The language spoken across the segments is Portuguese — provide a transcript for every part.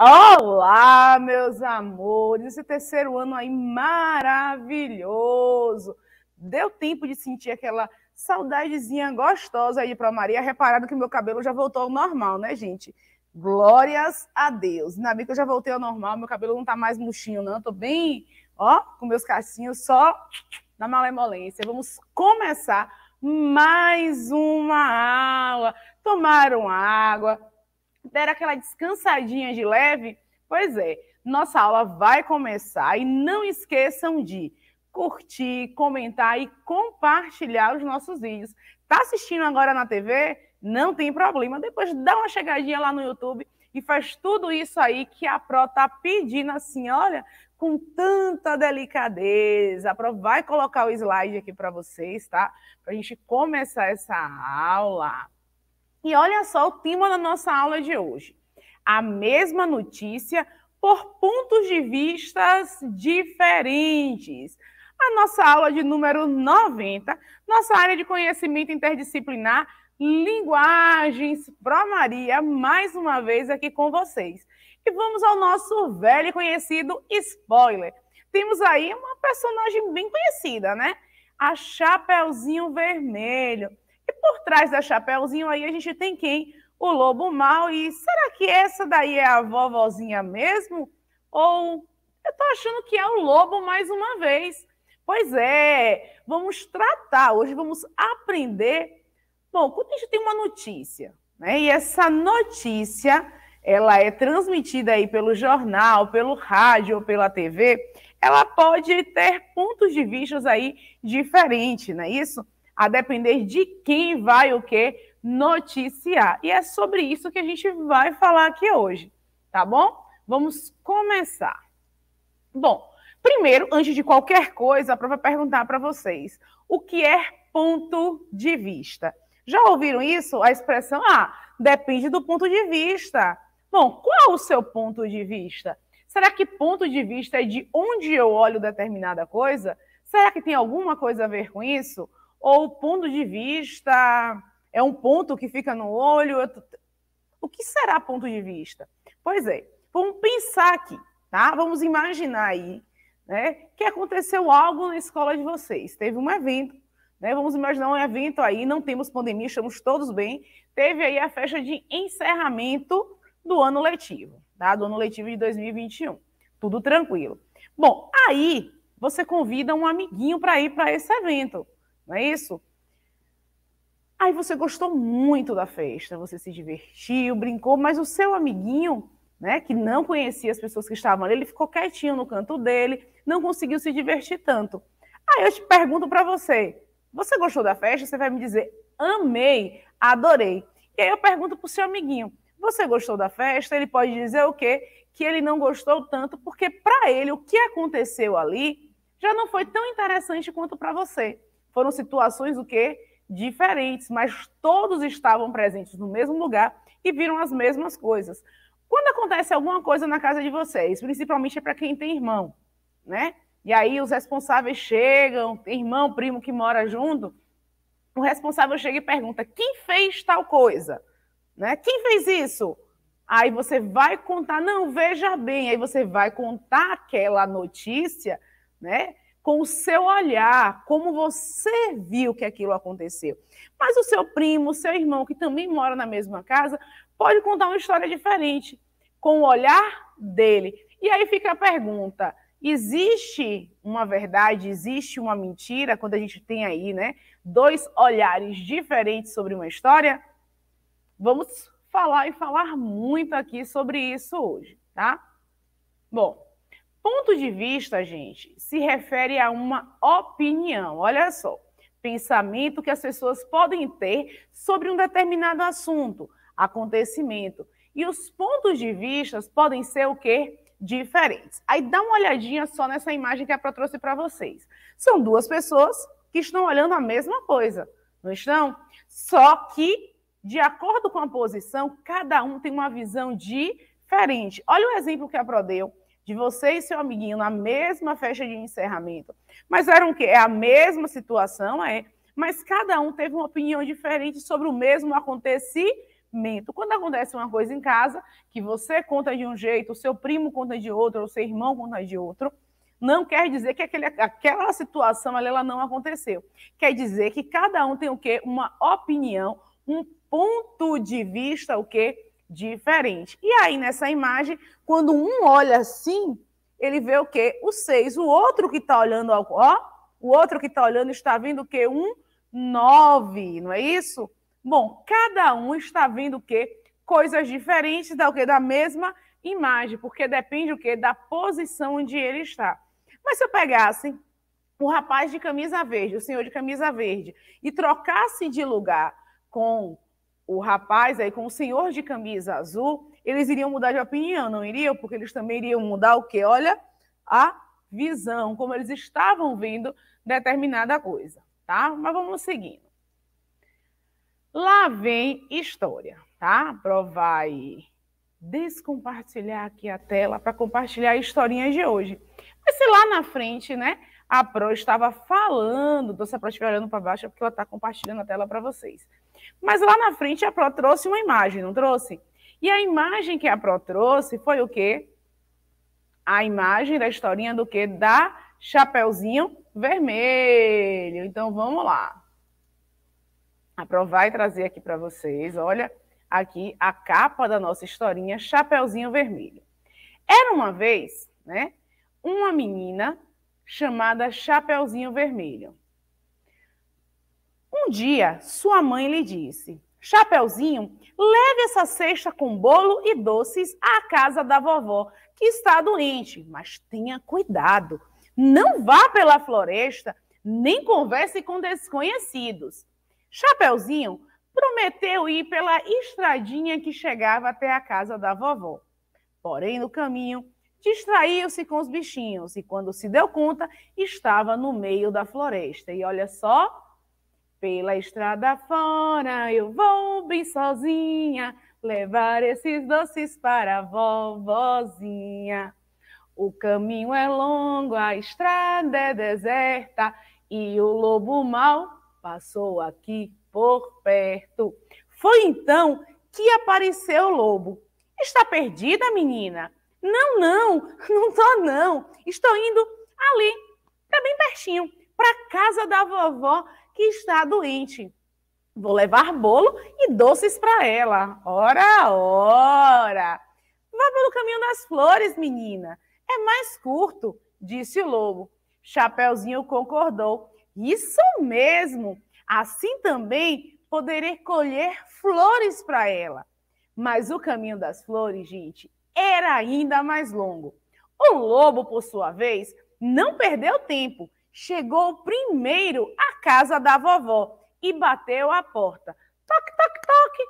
Olá, meus amores! Esse terceiro ano aí maravilhoso! Deu tempo de sentir aquela saudadezinha gostosa aí para Maria. Reparado que meu cabelo já voltou ao normal, né, gente? Glórias a Deus! Na que eu já voltei ao normal, meu cabelo não tá mais murchinho, não. Estou tô bem, ó, com meus cacinhos só na malemolência. Vamos começar mais uma aula. Tomaram água, der aquela descansadinha de leve? Pois é, nossa aula vai começar e não esqueçam de curtir, comentar e compartilhar os nossos vídeos. Tá assistindo agora na TV? Não tem problema, depois dá uma chegadinha lá no YouTube e faz tudo isso aí que a Pro tá pedindo assim, olha, com tanta delicadeza. A Pro vai colocar o slide aqui para vocês, tá? Para a gente começar essa aula. E olha só o tema da nossa aula de hoje. A mesma notícia por pontos de vistas diferentes. A nossa aula de número 90, nossa área de conhecimento interdisciplinar, linguagens, Pro Maria, mais uma vez aqui com vocês. E vamos ao nosso velho e conhecido spoiler. Temos aí uma personagem bem conhecida, né? A Chapeuzinho Vermelho por trás da Chapeuzinho aí a gente tem quem? O Lobo Mal. E será que essa daí é a vovozinha mesmo? Ou eu tô achando que é o Lobo mais uma vez. Pois é, vamos tratar, hoje vamos aprender. Bom, quando a gente tem uma notícia, né? E essa notícia, ela é transmitida aí pelo jornal, pelo rádio ou pela TV, ela pode ter pontos de vista aí diferentes, não é isso? a depender de quem vai o que noticiar. E é sobre isso que a gente vai falar aqui hoje, tá bom? Vamos começar. Bom, primeiro, antes de qualquer coisa, a própria é perguntar para vocês o que é ponto de vista. Já ouviram isso? A expressão, ah, depende do ponto de vista. Bom, qual é o seu ponto de vista? Será que ponto de vista é de onde eu olho determinada coisa? Será que tem alguma coisa a ver com isso? ou o ponto de vista é um ponto que fica no olho. O que será ponto de vista? Pois é, vamos pensar aqui, tá? Vamos imaginar aí, né? Que aconteceu algo na escola de vocês. Teve um evento, né? Vamos imaginar um evento aí, não temos pandemia, estamos todos bem. Teve aí a festa de encerramento do ano letivo, tá? Do ano letivo de 2021. Tudo tranquilo. Bom, aí você convida um amiguinho para ir para esse evento não é isso? Aí você gostou muito da festa, você se divertiu, brincou, mas o seu amiguinho, né, que não conhecia as pessoas que estavam ali, ele ficou quietinho no canto dele, não conseguiu se divertir tanto. Aí eu te pergunto para você, você gostou da festa? Você vai me dizer, amei, adorei. E aí eu pergunto para o seu amiguinho, você gostou da festa? Ele pode dizer o quê? Que ele não gostou tanto, porque para ele o que aconteceu ali já não foi tão interessante quanto para você foram situações o quê? Diferentes, mas todos estavam presentes no mesmo lugar e viram as mesmas coisas. Quando acontece alguma coisa na casa de vocês, principalmente é para quem tem irmão, né? E aí os responsáveis chegam, tem irmão, primo que mora junto, o responsável chega e pergunta: quem fez tal coisa? Né? Quem fez isso? Aí você vai contar, não, veja bem, aí você vai contar aquela notícia, né? com o seu olhar, como você viu que aquilo aconteceu. Mas o seu primo, o seu irmão, que também mora na mesma casa, pode contar uma história diferente, com o olhar dele. E aí fica a pergunta: existe uma verdade, existe uma mentira quando a gente tem aí, né, dois olhares diferentes sobre uma história? Vamos falar e falar muito aqui sobre isso hoje, tá? Bom, Ponto de vista, gente, se refere a uma opinião. Olha só, pensamento que as pessoas podem ter sobre um determinado assunto, acontecimento. E os pontos de vista podem ser o quê? Diferentes. Aí dá uma olhadinha só nessa imagem que a Pro trouxe para vocês. São duas pessoas que estão olhando a mesma coisa, não estão? Só que, de acordo com a posição, cada um tem uma visão diferente. Olha o exemplo que a Pro deu de você e seu amiguinho na mesma festa de encerramento. Mas eram o quê? É a mesma situação, é. Mas cada um teve uma opinião diferente sobre o mesmo acontecimento. Quando acontece uma coisa em casa, que você conta de um jeito, o seu primo conta de outro, o seu irmão conta de outro, não quer dizer que aquele, aquela situação ela não aconteceu. Quer dizer que cada um tem o quê? Uma opinião, um ponto de vista o quê? diferente. E aí, nessa imagem, quando um olha assim, ele vê o quê? O 6. O outro que está olhando, ó, o outro que está olhando está vendo o quê? Um 9, não é isso? Bom, cada um está vendo o quê? Coisas diferentes da o quê? Da mesma imagem, porque depende o quê? Da posição onde ele está. Mas se eu pegasse o rapaz de camisa verde, o senhor de camisa verde, e trocasse de lugar com o rapaz aí com o senhor de camisa azul, eles iriam mudar de opinião, não iriam? Porque eles também iriam mudar o quê? Olha, a visão, como eles estavam vendo determinada coisa, tá? Mas vamos seguindo. Lá vem história, tá? Provai descompartilhar aqui a tela para compartilhar a historinha de hoje. Mas ser lá na frente, né, a Pro estava falando. Então, se a olhando para baixo, é porque ela está compartilhando a tela para vocês. Mas lá na frente, a Pro trouxe uma imagem, não trouxe? E a imagem que a Pro trouxe foi o quê? A imagem da historinha do quê? Da Chapeuzinho Vermelho. Então, vamos lá. A Pro vai trazer aqui para vocês, olha, aqui a capa da nossa historinha Chapeuzinho Vermelho. Era uma vez, né, uma menina chamada Chapeuzinho Vermelho. Um dia, sua mãe lhe disse: Chapeuzinho, leve essa cesta com bolo e doces à casa da vovó, que está doente, mas tenha cuidado. Não vá pela floresta, nem converse com desconhecidos. Chapeuzinho prometeu ir pela estradinha que chegava até a casa da vovó. Porém, no caminho, Distraiu-se com os bichinhos e, quando se deu conta, estava no meio da floresta. E olha só, pela estrada fora eu vou bem sozinha levar esses doces para a vovozinha. O caminho é longo, a estrada é deserta e o lobo mau passou aqui por perto. Foi então que apareceu o lobo. Está perdida, menina? Não, não, não tô não. Estou indo ali, tá bem pertinho, para casa da vovó que está doente. Vou levar bolo e doces para ela. Ora, ora. Vá pelo caminho das flores, menina. É mais curto, disse o lobo. Chapeuzinho concordou. Isso mesmo. Assim também poderei colher flores para ela. Mas o caminho das flores, gente, era ainda mais longo. O lobo, por sua vez, não perdeu tempo. Chegou primeiro à casa da vovó e bateu à porta. Toque, toque, toque.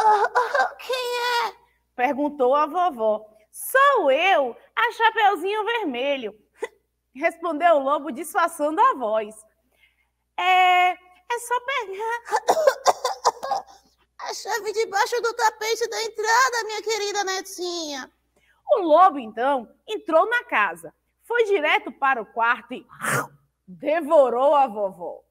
Oh, oh, quem é? Perguntou a vovó. Sou eu, a Chapeuzinho Vermelho. Respondeu o lobo disfarçando a voz. É, é só pegar. A chave debaixo do tapete da entrada, minha querida netinha. O lobo, então, entrou na casa, foi direto para o quarto e devorou a vovó.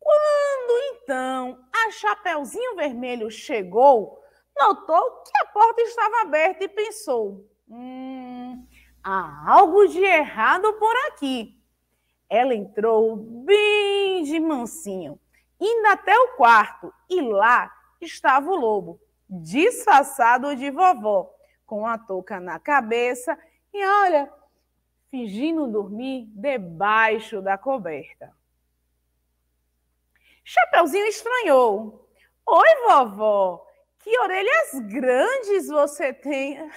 Quando então a Chapeuzinho Vermelho chegou, notou que a porta estava aberta e pensou: hum, há algo de errado por aqui. Ela entrou bem de mansinho indo até o quarto e lá estava o lobo, disfarçado de vovó, com a touca na cabeça e olha, fingindo dormir debaixo da coberta. Chapeuzinho estranhou. Oi, vovó, que orelhas grandes você tem.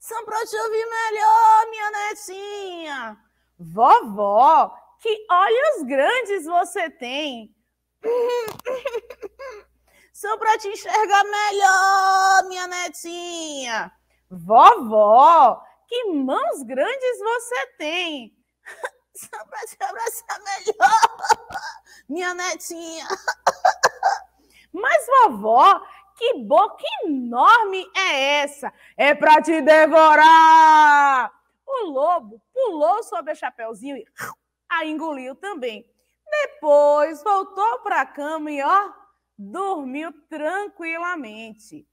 São para te ouvir melhor, minha netinha. Vovó, que olhos grandes você tem. Só para te enxergar melhor, minha netinha. Vovó, que mãos grandes você tem. Só para te abraçar melhor, minha netinha. Mas, vovó, que boca enorme é essa? É para te devorar! O lobo pulou sobre o chapeuzinho e a engoliu também. Depois voltou para a cama e ó, dormiu tranquilamente.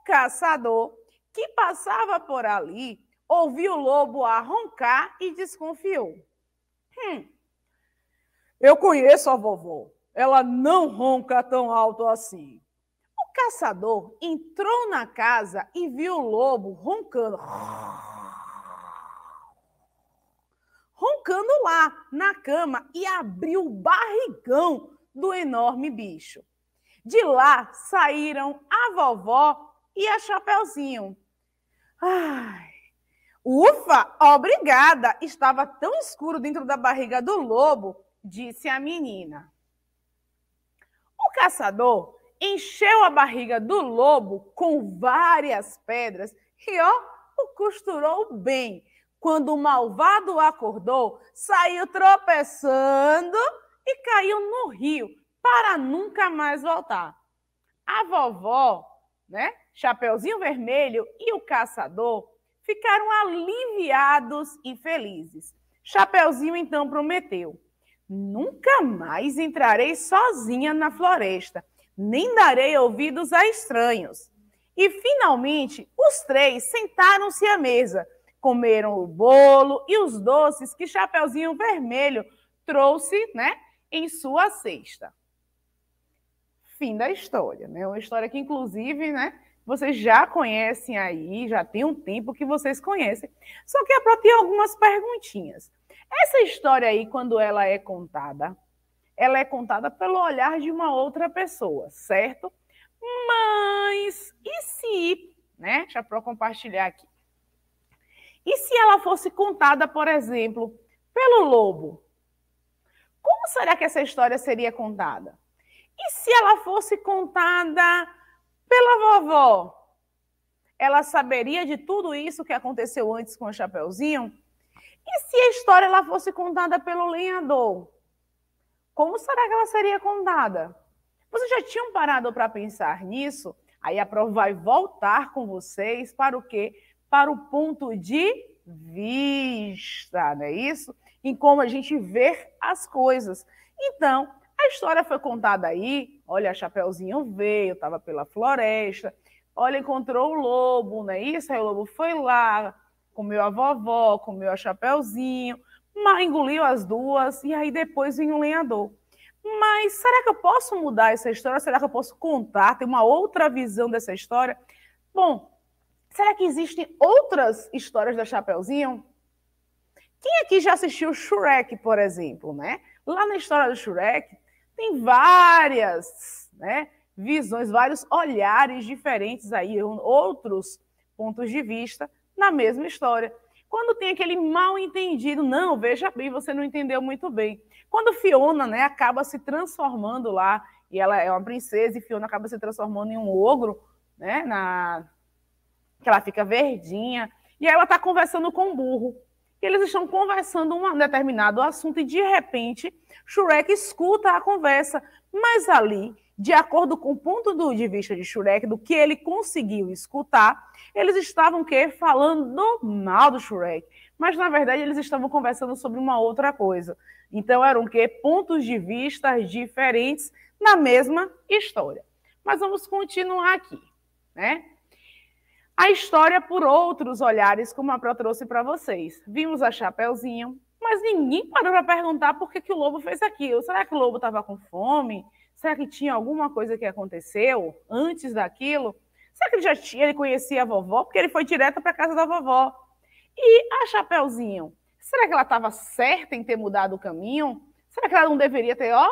Um caçador que passava por ali ouviu o lobo arroncar e desconfiou. Hum, eu conheço a vovó. Ela não ronca tão alto assim. O caçador entrou na casa e viu o lobo roncando roncando lá na cama e abriu o barrigão do enorme bicho. De lá saíram a vovó e a Chapeuzinho. Ai, ufa, obrigada! Estava tão escuro dentro da barriga do lobo, disse a menina. O caçador encheu a barriga do lobo com várias pedras e, ó, o costurou bem quando o malvado acordou, saiu tropeçando e caiu no rio para nunca mais voltar. A vovó, né, Chapeuzinho Vermelho e o caçador ficaram aliviados e felizes. Chapeuzinho então prometeu: Nunca mais entrarei sozinha na floresta, nem darei ouvidos a estranhos. E finalmente os três sentaram-se à mesa comeram o bolo e os doces que Chapeuzinho Vermelho trouxe, né, em sua cesta. Fim da história, né? Uma história que inclusive, né, vocês já conhecem aí, já tem um tempo que vocês conhecem. Só que a ter algumas perguntinhas. Essa história aí, quando ela é contada, ela é contada pelo olhar de uma outra pessoa, certo? Mas e se, né? Deixa eu compartilhar aqui. E se ela fosse contada, por exemplo, pelo lobo? Como será que essa história seria contada? E se ela fosse contada pela vovó? Ela saberia de tudo isso que aconteceu antes com o Chapeuzinho? E se a história ela fosse contada pelo lenhador? Como será que ela seria contada? Vocês já tinham parado para pensar nisso? Aí a prova vai voltar com vocês para o quê? para o ponto de vista, não é isso? Em como a gente vê as coisas. Então, a história foi contada aí, olha, a Chapeuzinho veio, estava pela floresta, olha, encontrou o lobo, não é isso? Aí o lobo foi lá, comeu a vovó, comeu a Chapeuzinho, engoliu as duas, e aí depois vinha o lenhador. Mas será que eu posso mudar essa história? Será que eu posso contar, ter uma outra visão dessa história? Bom, Será que existem outras histórias da Chapeuzinho? Quem aqui já assistiu Shrek, por exemplo, né? Lá na história do Shrek tem várias, né, visões, vários olhares diferentes aí, outros pontos de vista na mesma história. Quando tem aquele mal entendido, não, veja bem, você não entendeu muito bem. Quando Fiona, né, acaba se transformando lá e ela é uma princesa e Fiona acaba se transformando em um ogro, né, na que ela fica verdinha, e ela está conversando com um burro. E eles estão conversando um determinado assunto e de repente Shurek escuta a conversa, mas ali, de acordo com o ponto de vista de Shurek, do que ele conseguiu escutar, eles estavam que falando mal do Shurek, mas na verdade eles estavam conversando sobre uma outra coisa. Então eram que pontos de vista diferentes na mesma história. Mas vamos continuar aqui, né? A história por outros olhares, como a Pro trouxe para vocês. Vimos a Chapeuzinho, mas ninguém parou para perguntar por que, que o Lobo fez aquilo. Será que o Lobo estava com fome? Será que tinha alguma coisa que aconteceu antes daquilo? Será que ele já tinha, ele conhecia a vovó? Porque ele foi direto para casa da vovó. E a Chapeuzinho, será que ela estava certa em ter mudado o caminho? Será que ela não deveria ter, ó,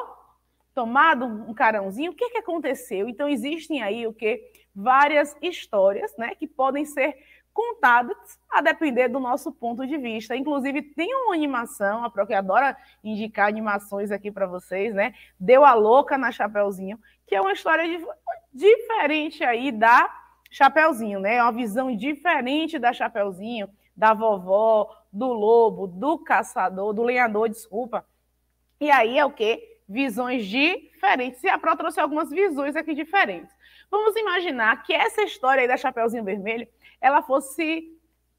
tomado um carãozinho? O que, que aconteceu? Então existem aí o que várias histórias, né, que podem ser contadas a depender do nosso ponto de vista. Inclusive, tem uma animação, a Pro que adora indicar animações aqui para vocês, né? Deu a Louca na Chapeuzinho, que é uma história de, diferente aí da Chapeuzinho, né? É uma visão diferente da Chapeuzinho, da vovó, do lobo, do caçador, do lenhador, desculpa. E aí é o quê? Visões diferentes. E a Pro trouxe algumas visões aqui diferentes. Vamos imaginar que essa história aí da Chapeuzinho Vermelho, ela fosse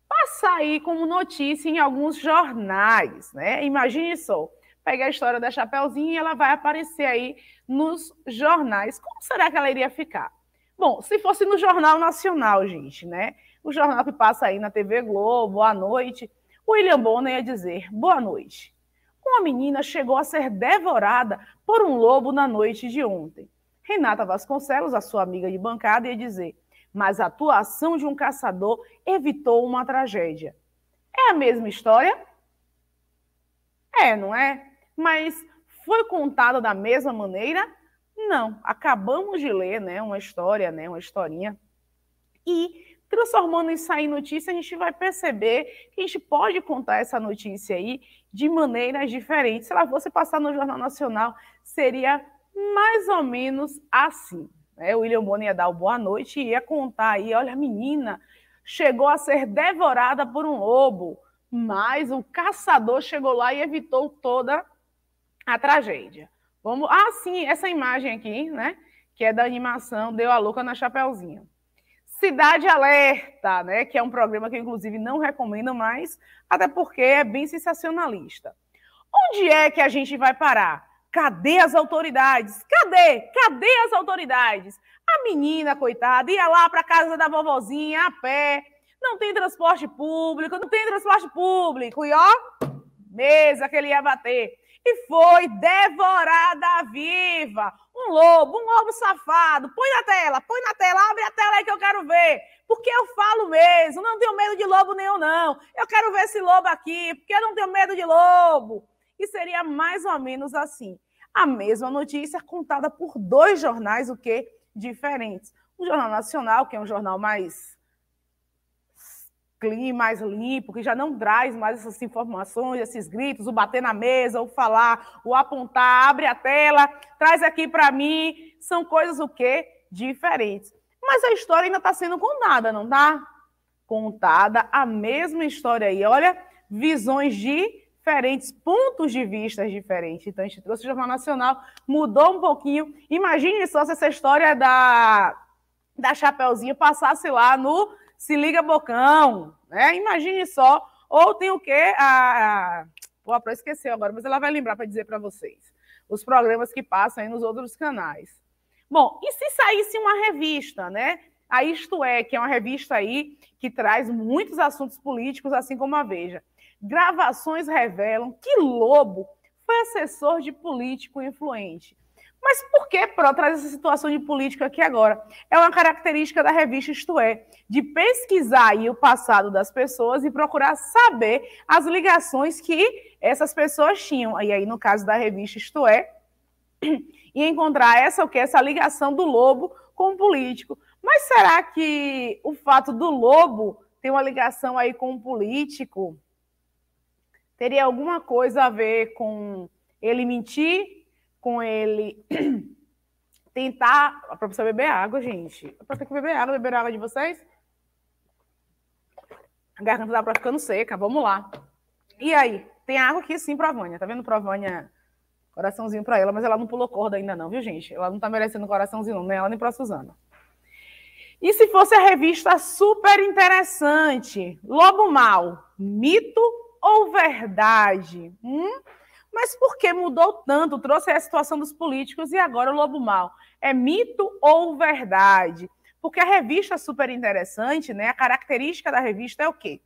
passar aí como notícia em alguns jornais, né? Imagine só, pega a história da Chapeuzinho e ela vai aparecer aí nos jornais. Como será que ela iria ficar? Bom, se fosse no Jornal Nacional, gente, né? O jornal que passa aí na TV Globo, à noite, William Bonner ia dizer, boa noite. Uma menina chegou a ser devorada por um lobo na noite de ontem. Renata Vasconcelos, a sua amiga de bancada, ia dizer: Mas a atuação de um caçador evitou uma tragédia. É a mesma história? É, não é? Mas foi contada da mesma maneira? Não. Acabamos de ler né, uma história, né, uma historinha. E transformando isso aí em notícia, a gente vai perceber que a gente pode contar essa notícia aí de maneiras diferentes. Se ela fosse passar no Jornal Nacional, seria mais ou menos assim. Né? O William Bonner ia dar o boa noite e ia contar aí, olha, a menina chegou a ser devorada por um lobo, mas o caçador chegou lá e evitou toda a tragédia. Vamos, ah, sim, essa imagem aqui, né, que é da animação Deu a Louca na Chapeuzinho. Cidade Alerta, né, que é um programa que inclusive, não recomendo mais, até porque é bem sensacionalista. Onde é que a gente vai parar? Cadê as autoridades? Cadê? Cadê as autoridades? A menina, coitada, ia lá para casa da vovozinha a pé. Não tem transporte público, não tem transporte público. E ó, mesa que ele ia bater. E foi devorada viva. Um lobo, um lobo safado. Põe na tela, põe na tela, abre a tela aí que eu quero ver. Porque eu falo mesmo, não tenho medo de lobo nenhum, não. Eu quero ver esse lobo aqui, porque eu não tenho medo de lobo e seria mais ou menos assim. A mesma notícia contada por dois jornais, o que diferentes. O Jornal Nacional, que é um jornal mais clean, mais limpo, que já não traz mais essas informações, esses gritos, o bater na mesa, o falar, o apontar, abre a tela, traz aqui para mim, são coisas o que diferentes. Mas a história ainda está sendo contada, não está? Contada a mesma história aí. Olha, visões de diferentes, pontos de vista diferentes. Então, a gente trouxe o Jornal Nacional, mudou um pouquinho. Imagine só se essa história da, da Chapeuzinho passasse lá no Se Liga Bocão, né? Imagine só. Ou tem o quê? A, a, a esqueceu agora, mas ela vai lembrar para dizer para vocês. Os programas que passam aí nos outros canais. Bom, e se saísse uma revista, né? A Isto É, que é uma revista aí que traz muitos assuntos políticos, assim como a Veja. Gravações revelam que Lobo foi assessor de político influente. Mas por que Pro traz essa situação de político aqui agora? É uma característica da revista Isto É, de pesquisar o passado das pessoas e procurar saber as ligações que essas pessoas tinham. E aí, no caso da revista Isto É, e encontrar essa o que essa ligação do lobo com o político. Mas será que o fato do lobo tem uma ligação aí com o político? teria alguma coisa a ver com ele mentir, com ele tentar. A professora beber água, gente. A professora que beber água, beber água de vocês? A garganta dá pra ficando seca, vamos lá. E aí? Tem água aqui sim pra Vânia, tá vendo pra Vânia? Coraçãozinho pra ela, mas ela não pulou corda ainda não, viu, gente? Ela não tá merecendo coraçãozinho, nem ela nem pra Suzana. E se fosse a revista super interessante, Lobo Mal, Mito ou verdade? Hum? Mas por que mudou tanto? Trouxe a situação dos políticos e agora o Lobo Mal. É mito ou verdade? Porque a revista é super interessante, né? A característica da revista é o quê?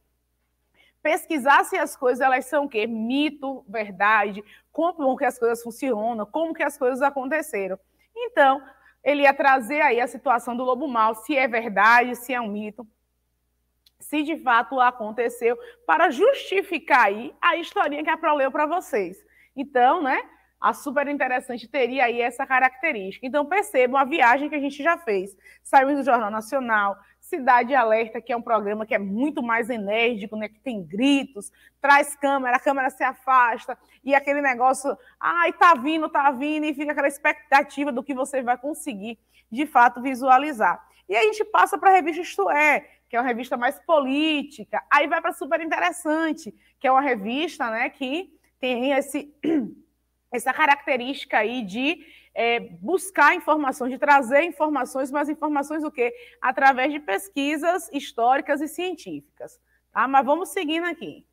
Pesquisar se as coisas elas são o quê? Mito, verdade, como que as coisas funcionam, como que as coisas aconteceram. Então, ele ia trazer aí a situação do Lobo Mal, se é verdade, se é um mito se de fato aconteceu, para justificar aí a historinha que a Pro leu para vocês. Então, né, a super interessante teria aí essa característica. Então, percebam a viagem que a gente já fez. Saímos do Jornal Nacional, Cidade Alerta, que é um programa que é muito mais enérgico, né, que tem gritos, traz câmera, a câmera se afasta, e aquele negócio, ai, tá vindo, tá vindo, e fica aquela expectativa do que você vai conseguir, de fato, visualizar. E a gente passa para a revista Isto É, que é uma revista mais política. Aí vai para Super Interessante, que é uma revista né, que tem esse, essa característica aí de é, buscar informações, de trazer informações, mas informações o quê? Através de pesquisas históricas e científicas. Tá? Mas vamos seguindo aqui.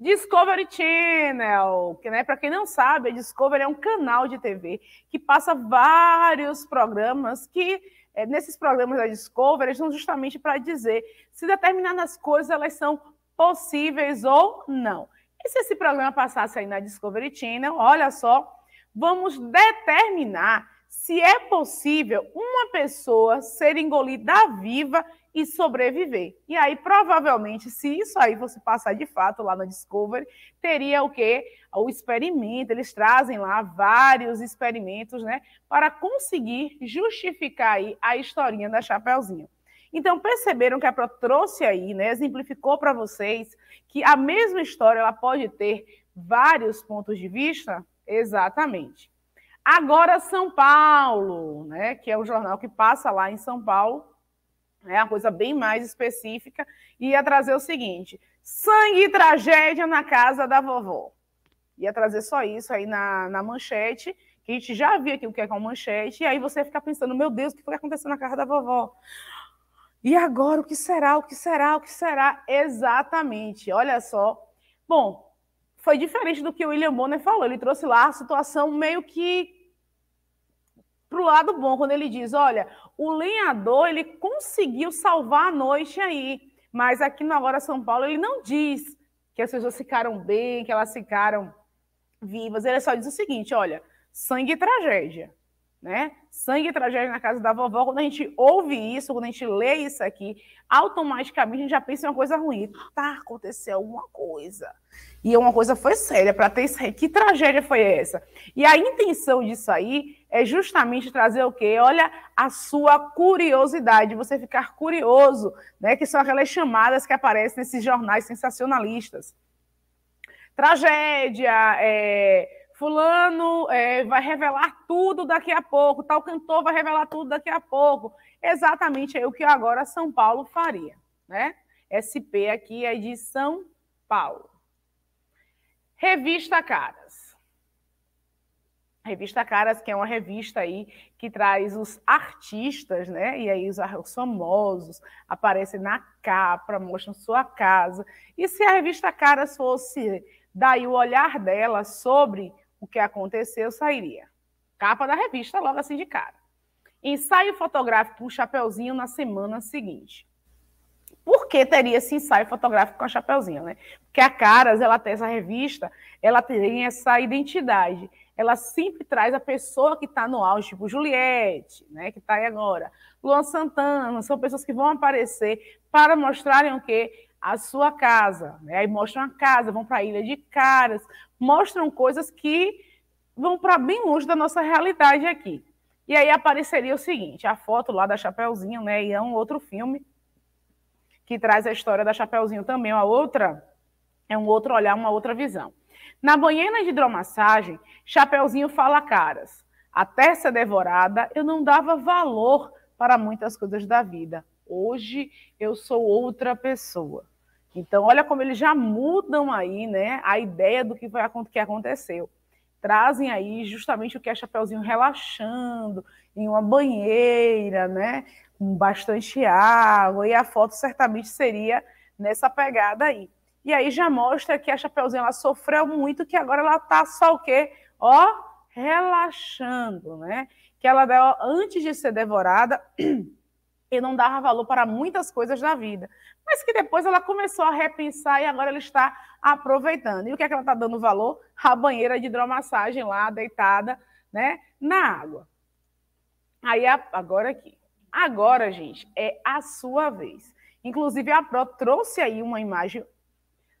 Discovery Channel, que né, para quem não sabe, a Discovery é um canal de TV que passa vários programas que é, nesses programas da Discovery, eles são justamente para dizer se determinadas coisas elas são possíveis ou não. E se esse programa passasse aí na Discovery Channel, olha só, vamos determinar se é possível uma pessoa ser engolida viva e sobreviver. E aí, provavelmente, se isso aí fosse passar de fato lá na Discovery, teria o quê? O experimento, eles trazem lá vários experimentos, né, para conseguir justificar aí a historinha da Chapeuzinho. Então, perceberam que a Pro trouxe aí, né, exemplificou para vocês que a mesma história ela pode ter vários pontos de vista? Exatamente. Agora, São Paulo, né, que é o jornal que passa lá em São Paulo, é uma coisa bem mais específica. E ia trazer o seguinte: sangue e tragédia na casa da vovó. Ia trazer só isso aí na, na manchete a gente já viu aqui o que é com manchete, e aí você fica pensando, meu Deus, o que foi aconteceu na casa da vovó? E agora, o que será? O que será? O que será? Exatamente, olha só. Bom, foi diferente do que o William Bonner falou, ele trouxe lá a situação meio que para o lado bom, quando ele diz: olha, o lenhador ele conseguiu salvar a noite aí, mas aqui no Agora São Paulo ele não diz que as pessoas ficaram bem, que elas ficaram vivas, ele só diz o seguinte: olha, sangue e tragédia né? Sangue e tragédia na casa da vovó, quando a gente ouve isso, quando a gente lê isso aqui, automaticamente a gente já pensa em uma coisa ruim. Tá, aconteceu alguma coisa. E uma coisa foi séria para ter isso aí. Que tragédia foi essa? E a intenção disso aí é justamente trazer o quê? Olha, a sua curiosidade, você ficar curioso, né? Que são aquelas chamadas que aparecem nesses jornais sensacionalistas. Tragédia, é Fulano é, vai revelar tudo daqui a pouco, tal cantor vai revelar tudo daqui a pouco. Exatamente é o que agora São Paulo faria, né? SP aqui é de São Paulo. Revista Caras. Revista Caras, que é uma revista aí que traz os artistas, né? E aí os, os famosos aparecem na capa, mostram sua casa. E se a revista Caras fosse daí o olhar dela sobre o que aconteceu sairia. Capa da revista, logo assim de cara. Ensaio fotográfico com Chapeuzinho na semana seguinte. Por que teria esse ensaio fotográfico com a Chapeuzinho, né? Porque a Caras, ela tem essa revista, ela tem essa identidade. Ela sempre traz a pessoa que está no auge, tipo Juliette, né, que está aí agora, Luan Santana, são pessoas que vão aparecer para mostrarem o quê? a sua casa. Né? Aí mostram a casa, vão para a Ilha de Caras, mostram coisas que vão para bem longe da nossa realidade aqui. E aí apareceria o seguinte: a foto lá da Chapeuzinho, né? E é um outro filme que traz a história da Chapeuzinho também, uma outra, é um outro olhar, uma outra visão. Na banheira de hidromassagem, Chapeuzinho fala caras. Até ser devorada, eu não dava valor para muitas coisas da vida. Hoje eu sou outra pessoa. Então, olha como eles já mudam aí, né, a ideia do que, vai, que aconteceu. Trazem aí justamente o que é Chapeuzinho relaxando, em uma banheira, né, com bastante água, e a foto certamente seria nessa pegada aí. E aí já mostra que a Chapeuzinho ela sofreu muito, que agora ela tá só o quê? Ó, relaxando, né? Que ela, antes de ser devorada, eu não dava valor para muitas coisas da vida. Mas que depois ela começou a repensar e agora ela está aproveitando. E o que é que ela está dando valor? A banheira de hidromassagem lá, deitada, né? Na água. Aí, agora aqui. Agora, gente, é a sua vez. Inclusive, a Pro trouxe aí uma imagem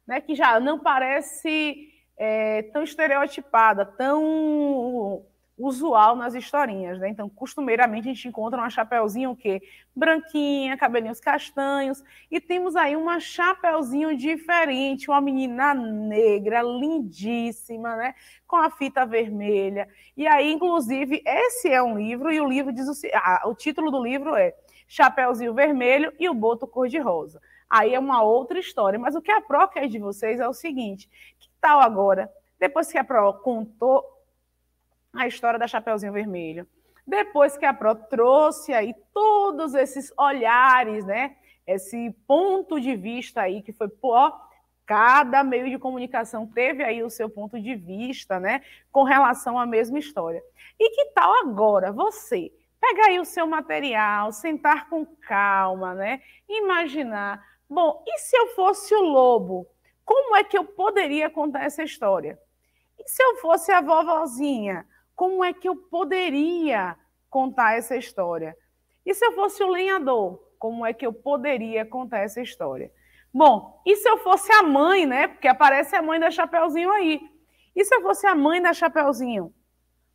né, que já não parece é, tão estereotipada, tão usual nas historinhas, né? Então, costumeiramente a gente encontra uma chapeuzinho o quê? Branquinha, cabelinhos castanhos, e temos aí uma chapeuzinho diferente, uma menina negra, lindíssima, né? Com a fita vermelha. E aí, inclusive, esse é um livro e o livro diz o, ah, o título do livro é Chapeuzinho Vermelho e o Boto Cor-de-Rosa. Aí é uma outra história, mas o que a Pro quer é de vocês é o seguinte: que tal agora? Depois que a Pro contou a história da Chapeuzinho Vermelho. Depois que a Pro trouxe aí todos esses olhares, né? Esse ponto de vista aí que foi pô, cada meio de comunicação teve aí o seu ponto de vista, né, com relação à mesma história. E que tal agora você pegar aí o seu material, sentar com calma, né, imaginar, bom, e se eu fosse o lobo, como é que eu poderia contar essa história? E se eu fosse a vovozinha? Como é que eu poderia contar essa história? E se eu fosse o lenhador, como é que eu poderia contar essa história? Bom, e se eu fosse a mãe, né? Porque aparece a mãe da Chapeuzinho aí. E se eu fosse a mãe da Chapeuzinho?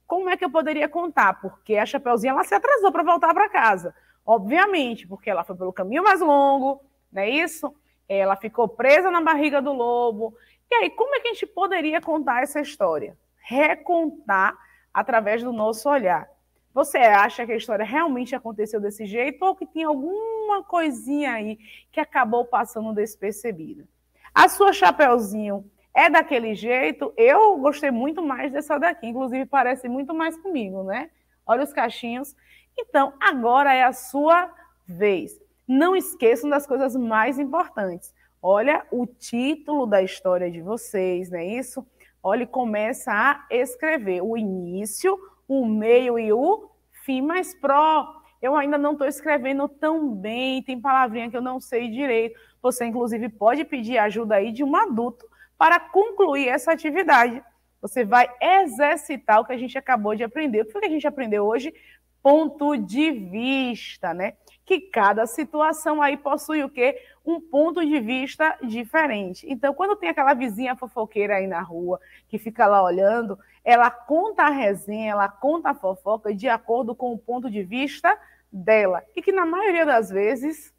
Como é que eu poderia contar? Porque a Chapeuzinho ela se atrasou para voltar para casa. Obviamente, porque ela foi pelo caminho mais longo, não é isso? Ela ficou presa na barriga do lobo. E aí, como é que a gente poderia contar essa história? Recontar através do nosso olhar. Você acha que a história realmente aconteceu desse jeito ou que tem alguma coisinha aí que acabou passando despercebida? A sua chapeuzinho é daquele jeito? Eu gostei muito mais dessa daqui, inclusive parece muito mais comigo, né? Olha os cachinhos. Então, agora é a sua vez. Não esqueçam das coisas mais importantes. Olha o título da história de vocês, não é isso? Olha, começa a escrever o início, o meio e o fim, mas pró, eu ainda não estou escrevendo tão bem, tem palavrinha que eu não sei direito. Você, inclusive, pode pedir ajuda aí de um adulto para concluir essa atividade. Você vai exercitar o que a gente acabou de aprender. O que a gente aprendeu hoje? Ponto de vista, né? que cada situação aí possui o quê? Um ponto de vista diferente. Então, quando tem aquela vizinha fofoqueira aí na rua, que fica lá olhando, ela conta a resenha, ela conta a fofoca de acordo com o ponto de vista dela. E que na maioria das vezes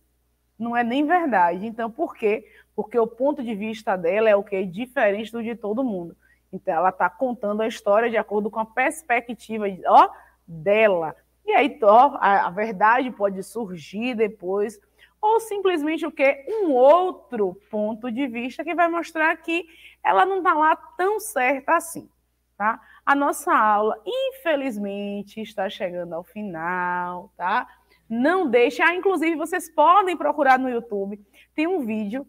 não é nem verdade. Então, por quê? Porque o ponto de vista dela é o que? Diferente do de todo mundo. Então, ela está contando a história de acordo com a perspectiva ó, dela. E aí a, a verdade pode surgir depois, ou simplesmente o que? Um outro ponto de vista que vai mostrar que ela não está lá tão certa assim, tá? A nossa aula, infelizmente, está chegando ao final, tá? Não deixe. Ah, inclusive, vocês podem procurar no YouTube. Tem um vídeo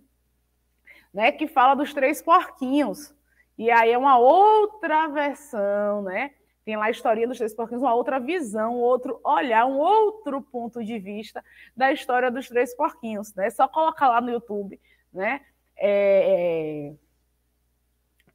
né, que fala dos três porquinhos. E aí é uma outra versão, né? Tem lá a história dos Três Porquinhos, uma outra visão, um outro olhar, um outro ponto de vista da história dos Três Porquinhos. Né? É só colocar lá no YouTube, né? É, é,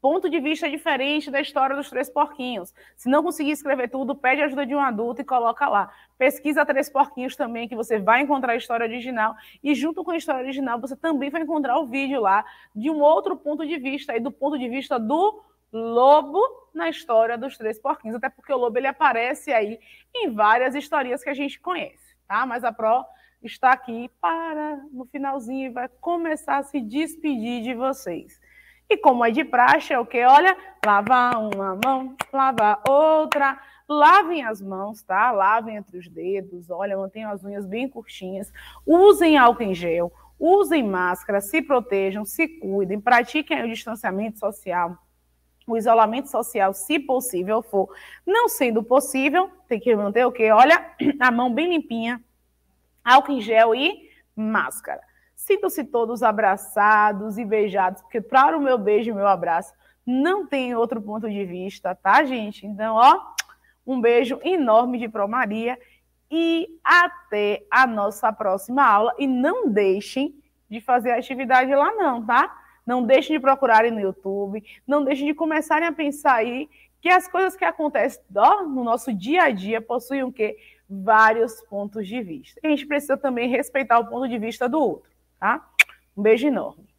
ponto de vista diferente da história dos três porquinhos. Se não conseguir escrever tudo, pede a ajuda de um adulto e coloca lá. Pesquisa Três Porquinhos também, que você vai encontrar a história original. E junto com a história original, você também vai encontrar o vídeo lá de um outro ponto de vista, aí do ponto de vista do lobo na história dos Três Porquinhos, até porque o lobo ele aparece aí em várias historinhas que a gente conhece, tá? Mas a Pro está aqui para, no finalzinho, e vai começar a se despedir de vocês. E como é de praxe, é o que? Olha, lava uma mão, lava outra, lavem as mãos, tá? Lavem entre os dedos, olha, mantenham as unhas bem curtinhas, usem álcool em gel, usem máscara, se protejam, se cuidem, pratiquem o distanciamento social, o isolamento social, se possível for. Não sendo possível, tem que manter o quê? Olha, a mão bem limpinha, álcool em gel e máscara. Sintam-se todos abraçados e beijados, porque para o meu beijo e meu abraço não tem outro ponto de vista, tá, gente? Então, ó, um beijo enorme de Pro Maria e até a nossa próxima aula. E não deixem de fazer a atividade lá, não, tá? não deixem de procurarem no YouTube, não deixem de começarem a pensar aí que as coisas que acontecem ó, no nosso dia a dia possuem o quê? Vários pontos de vista. E a gente precisa também respeitar o ponto de vista do outro, tá? Um beijo enorme.